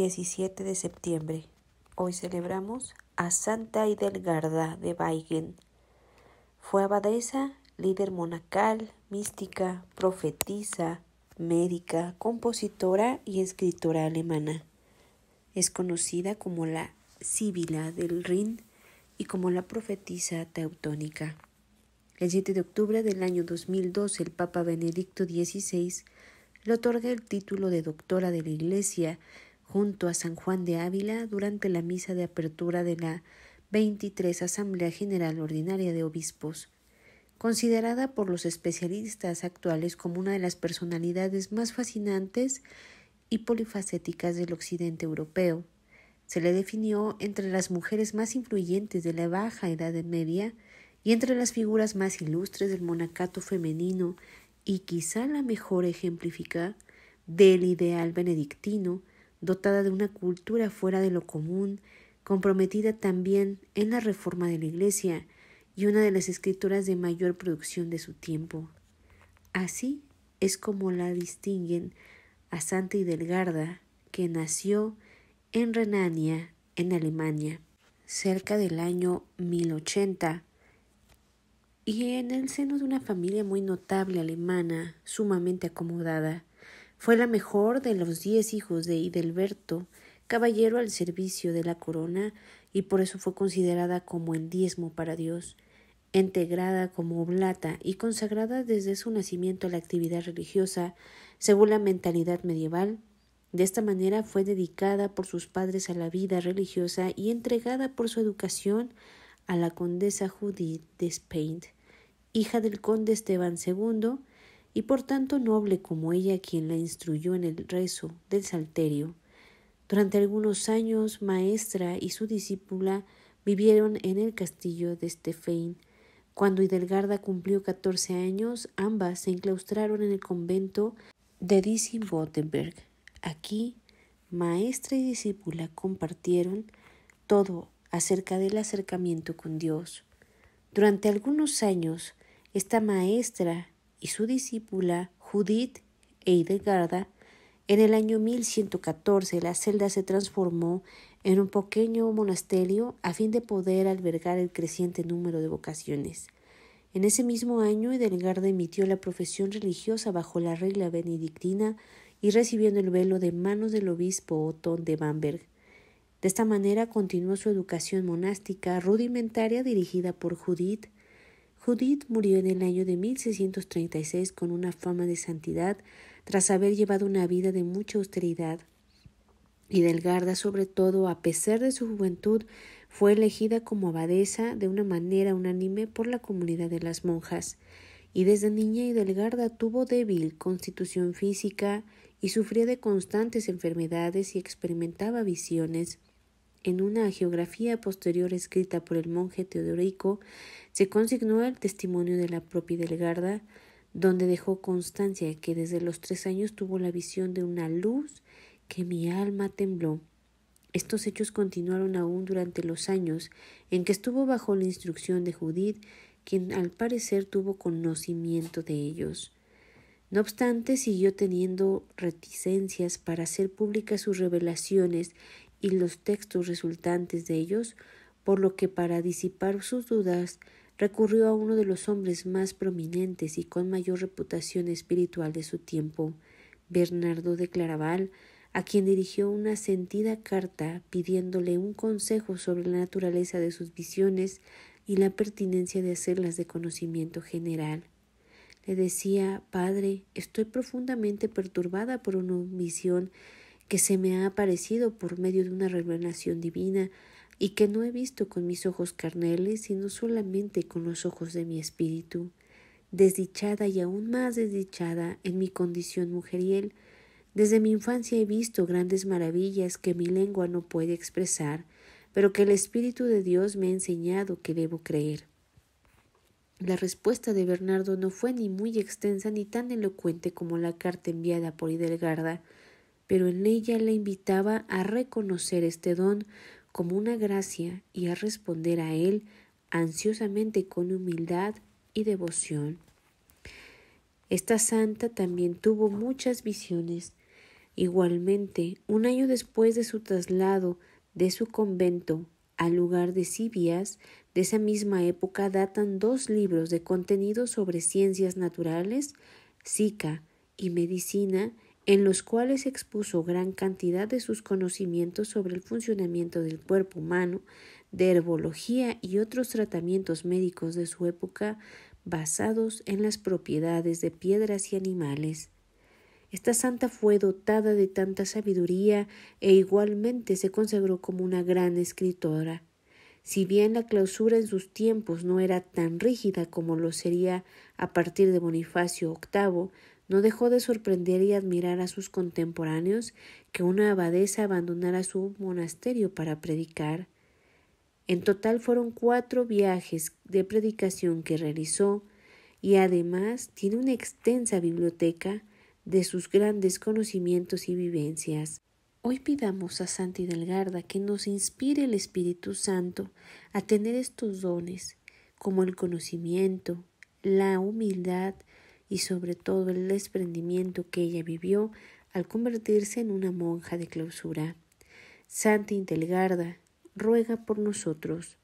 17 de septiembre. Hoy celebramos a Santa Hidelgarda de Weigen. Fue abadesa, líder monacal, mística, profetisa, médica, compositora y escritora alemana. Es conocida como la Sibila del Rin y como la profetisa teutónica. El 7 de octubre del año 2012, el Papa Benedicto XVI le otorga el título de doctora de la Iglesia junto a San Juan de Ávila durante la misa de apertura de la 23 Asamblea General Ordinaria de Obispos, considerada por los especialistas actuales como una de las personalidades más fascinantes y polifacéticas del occidente europeo. Se le definió entre las mujeres más influyentes de la baja Edad Media y entre las figuras más ilustres del monacato femenino y quizá la mejor ejemplifica del ideal benedictino dotada de una cultura fuera de lo común, comprometida también en la reforma de la Iglesia y una de las escrituras de mayor producción de su tiempo. Así es como la distinguen a Santa Hidelgarda, que nació en Renania, en Alemania, cerca del año 1080, y en el seno de una familia muy notable alemana, sumamente acomodada. Fue la mejor de los diez hijos de Hidelberto, caballero al servicio de la corona, y por eso fue considerada como el diezmo para Dios, integrada como oblata y consagrada desde su nacimiento a la actividad religiosa, según la mentalidad medieval. De esta manera fue dedicada por sus padres a la vida religiosa y entregada por su educación a la condesa Judith de Spain, hija del conde Esteban II, y por tanto noble como ella quien la instruyó en el rezo del salterio. Durante algunos años, maestra y su discípula vivieron en el castillo de Stefein. Cuando Hidelgarda cumplió catorce años, ambas se enclaustraron en el convento de dissing Aquí, maestra y discípula compartieron todo acerca del acercamiento con Dios. Durante algunos años, esta maestra y su discípula Judith Eidegarda, en el año 1114 la celda se transformó en un pequeño monasterio a fin de poder albergar el creciente número de vocaciones. En ese mismo año Edelgarda emitió la profesión religiosa bajo la regla benedictina y recibiendo el velo de manos del obispo Otón de Bamberg. De esta manera continuó su educación monástica rudimentaria dirigida por Judith Judith murió en el año de 1636 con una fama de santidad tras haber llevado una vida de mucha austeridad. Y sobre todo, a pesar de su juventud, fue elegida como abadesa de una manera unánime por la comunidad de las monjas, y desde niña Hidelgarda tuvo débil constitución física y sufría de constantes enfermedades y experimentaba visiones en una geografía posterior escrita por el monje Teodorico, se consignó el testimonio de la propia Delgarda, donde dejó constancia que desde los tres años tuvo la visión de una luz que mi alma tembló. Estos hechos continuaron aún durante los años en que estuvo bajo la instrucción de Judith, quien al parecer tuvo conocimiento de ellos. No obstante, siguió teniendo reticencias para hacer públicas sus revelaciones y los textos resultantes de ellos, por lo que para disipar sus dudas recurrió a uno de los hombres más prominentes y con mayor reputación espiritual de su tiempo, Bernardo de Claraval, a quien dirigió una sentida carta pidiéndole un consejo sobre la naturaleza de sus visiones y la pertinencia de hacerlas de conocimiento general. Le decía, Padre, estoy profundamente perturbada por una visión que se me ha aparecido por medio de una revelación divina y que no he visto con mis ojos carnales, sino solamente con los ojos de mi espíritu. Desdichada y aún más desdichada en mi condición mujeriel, desde mi infancia he visto grandes maravillas que mi lengua no puede expresar, pero que el Espíritu de Dios me ha enseñado que debo creer. La respuesta de Bernardo no fue ni muy extensa ni tan elocuente como la carta enviada por Hidelgarda, pero en ella la invitaba a reconocer este don como una gracia y a responder a él ansiosamente con humildad y devoción. Esta santa también tuvo muchas visiones. Igualmente, un año después de su traslado de su convento al lugar de Sibias, de esa misma época datan dos libros de contenido sobre ciencias naturales, psica y medicina, en los cuales expuso gran cantidad de sus conocimientos sobre el funcionamiento del cuerpo humano, de herbología y otros tratamientos médicos de su época basados en las propiedades de piedras y animales. Esta santa fue dotada de tanta sabiduría e igualmente se consagró como una gran escritora. Si bien la clausura en sus tiempos no era tan rígida como lo sería a partir de Bonifacio VIII, no dejó de sorprender y admirar a sus contemporáneos que una abadesa abandonara su monasterio para predicar. En total fueron cuatro viajes de predicación que realizó y además tiene una extensa biblioteca de sus grandes conocimientos y vivencias. Hoy pidamos a Santa Hidalgarda que nos inspire el Espíritu Santo a tener estos dones, como el conocimiento, la humildad, y sobre todo el desprendimiento que ella vivió al convertirse en una monja de clausura. Santa Intelgarda, ruega por nosotros.